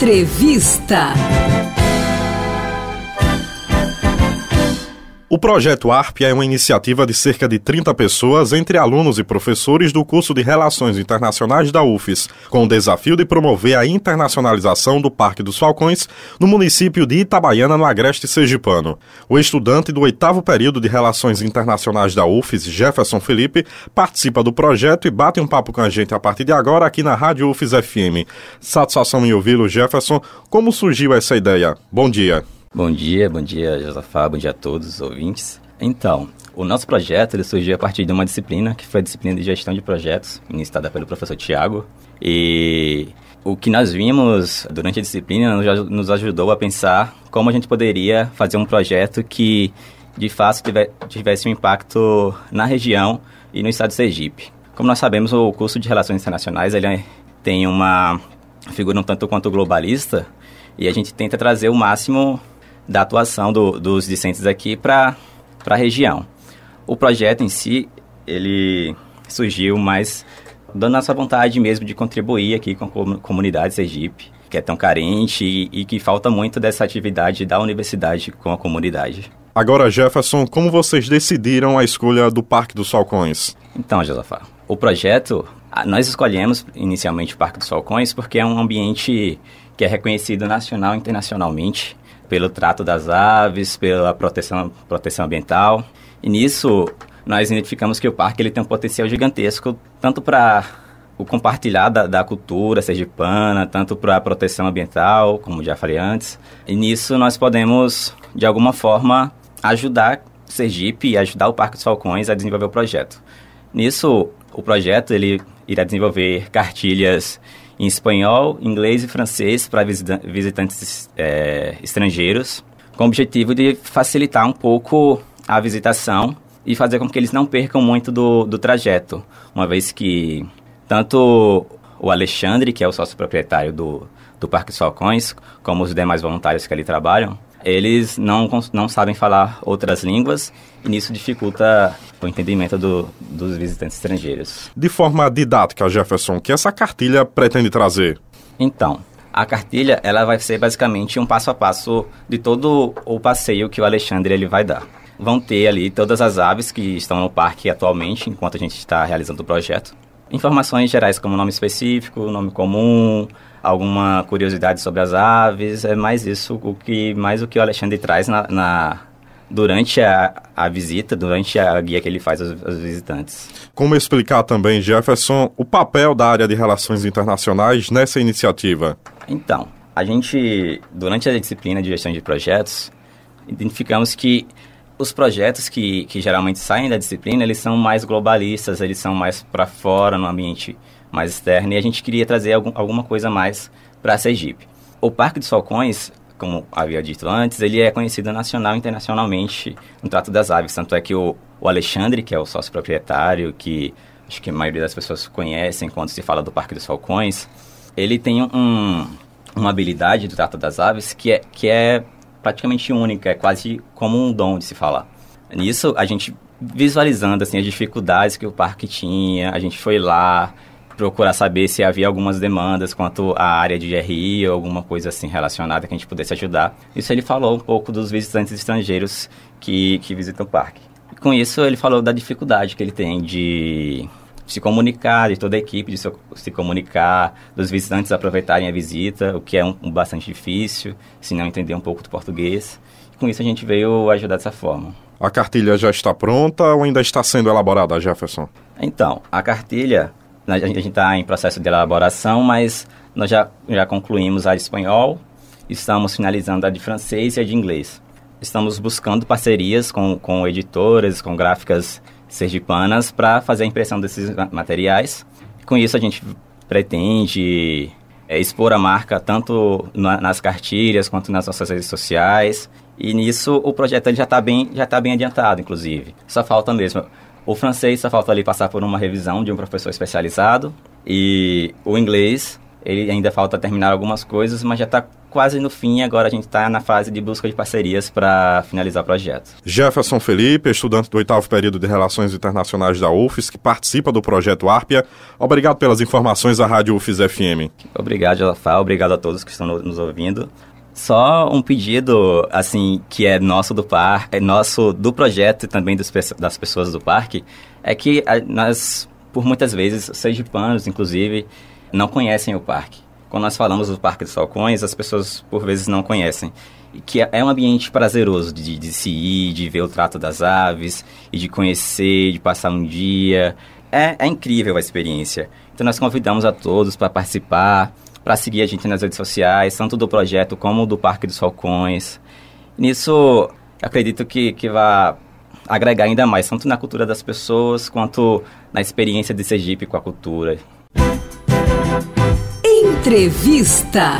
Entrevista. O projeto ARP é uma iniciativa de cerca de 30 pessoas, entre alunos e professores do curso de Relações Internacionais da UFES, com o desafio de promover a internacionalização do Parque dos Falcões no município de Itabaiana, no Agreste Sergipano. O estudante do oitavo período de Relações Internacionais da UFES, Jefferson Felipe, participa do projeto e bate um papo com a gente a partir de agora aqui na Rádio UFES FM. Satisfação em ouvi-lo, Jefferson. Como surgiu essa ideia? Bom dia. Bom dia, bom dia Josafá, bom dia a todos os ouvintes. Então, o nosso projeto ele surgiu a partir de uma disciplina, que foi a disciplina de gestão de projetos, ministrada pelo professor Tiago. E o que nós vimos durante a disciplina nos ajudou a pensar como a gente poderia fazer um projeto que, de fato, tivesse um impacto na região e no estado de Sergipe. Como nós sabemos, o curso de Relações Internacionais ele tem uma figura um tanto quanto globalista e a gente tenta trazer o máximo da atuação do, dos discentes aqui para a região. O projeto em si, ele surgiu mais da nossa vontade mesmo de contribuir aqui com a comunidade Sergipe, que é tão carente e, e que falta muito dessa atividade da universidade com a comunidade. Agora, Jefferson, como vocês decidiram a escolha do Parque dos Falcões? Então, Josafá, o projeto, nós escolhemos inicialmente o Parque dos Falcões porque é um ambiente que é reconhecido nacional e internacionalmente pelo trato das aves, pela proteção, proteção ambiental. E nisso, nós identificamos que o parque ele tem um potencial gigantesco, tanto para o compartilhar da, da cultura sergipana, tanto para a proteção ambiental, como já falei antes. E nisso nós podemos, de alguma forma, ajudar Sergipe e ajudar o Parque dos Falcões a desenvolver o projeto. Nisso, o projeto ele irá desenvolver cartilhas em espanhol, inglês e francês para visitantes é, estrangeiros, com o objetivo de facilitar um pouco a visitação e fazer com que eles não percam muito do, do trajeto, uma vez que tanto o Alexandre, que é o sócio proprietário do, do Parque dos Falcões, como os demais voluntários que ali trabalham, eles não, não sabem falar outras línguas e nisso dificulta o entendimento do, dos visitantes estrangeiros. De forma didática, Jefferson, o que essa cartilha pretende trazer? Então, a cartilha ela vai ser basicamente um passo a passo de todo o passeio que o Alexandre ele vai dar. Vão ter ali todas as aves que estão no parque atualmente, enquanto a gente está realizando o projeto. Informações gerais como nome específico, nome comum, alguma curiosidade sobre as aves, é mais isso, o que, mais o que o Alexandre traz na, na durante a, a visita, durante a guia que ele faz aos, aos, visitantes. Como explicar também, Jefferson, o papel da área de relações internacionais nessa iniciativa? Então, a gente, durante a disciplina de gestão de projetos, identificamos que os projetos que, que geralmente saem da disciplina, eles são mais globalistas, eles são mais para fora, no ambiente mais externo, e a gente queria trazer algum, alguma coisa mais para Sergipe. O Parque dos Falcões, como havia dito antes, ele é conhecido nacional e internacionalmente no trato das aves, tanto é que o, o Alexandre, que é o sócio proprietário, que acho que a maioria das pessoas conhecem quando se fala do Parque dos Falcões, ele tem um, uma habilidade do trato das aves que é, que é praticamente única, é quase como um dom de se falar. Nisso, a gente visualizando assim as dificuldades que o parque tinha, a gente foi lá procurar saber se havia algumas demandas quanto à área de GRI ou alguma coisa assim relacionada que a gente pudesse ajudar. Isso ele falou um pouco dos visitantes estrangeiros que, que visitam o parque. Com isso, ele falou da dificuldade que ele tem de se comunicar, de toda a equipe de se, comunicar, dos visitantes aproveitarem a visita, o que é um, um bastante difícil, se não entender um pouco do português. E com isso a gente veio ajudar dessa forma. A cartilha já está pronta ou ainda está sendo elaborada, Jefferson? Então, a cartilha, né, a gente está em processo de elaboração, mas nós já, já concluímos a de espanhol, estamos finalizando a de francês e a de inglês. Estamos buscando parcerias com, com editoras, com gráficas sergipanas para fazer a impressão desses materiais. Com isso, a gente pretende é, expor a marca tanto na, nas cartilhas quanto nas nossas redes sociais. E nisso o projeto já está bem, já tá bem adiantado, inclusive. Só falta mesmo. O francês só falta ali passar por uma revisão de um professor especializado. E o inglês, ele ainda falta terminar algumas coisas, mas já está quase no fim, agora a gente está na fase de busca de parcerias para finalizar o projeto. Jefferson Felipe, estudante do oitavo período de Relações Internacionais da UFES, que participa do projeto Arpia. Obrigado pelas informações à Rádio UFES FM. Obrigado, Jafá. Obrigado a todos que estão nos ouvindo. Só um pedido, assim, que é nosso do par, é nosso do projeto e também dos, das pessoas do parque, é que ah, nós, por muitas vezes, seja panos, inclusive, não conhecem o parque. Quando nós falamos do Parque dos Falcões, as pessoas por vezes não conhecem. Que é um ambiente prazeroso de, de se ir, de ver o trato das aves, e de conhecer, de passar um dia. É, é incrível a experiência. Então nós convidamos a todos para participar, para seguir a gente nas redes sociais, tanto do projeto como do Parque dos Falcões. Nisso, acredito que, que vai agregar ainda mais, tanto na cultura das pessoas, quanto na experiência de Sergipe com a cultura. Entrevista.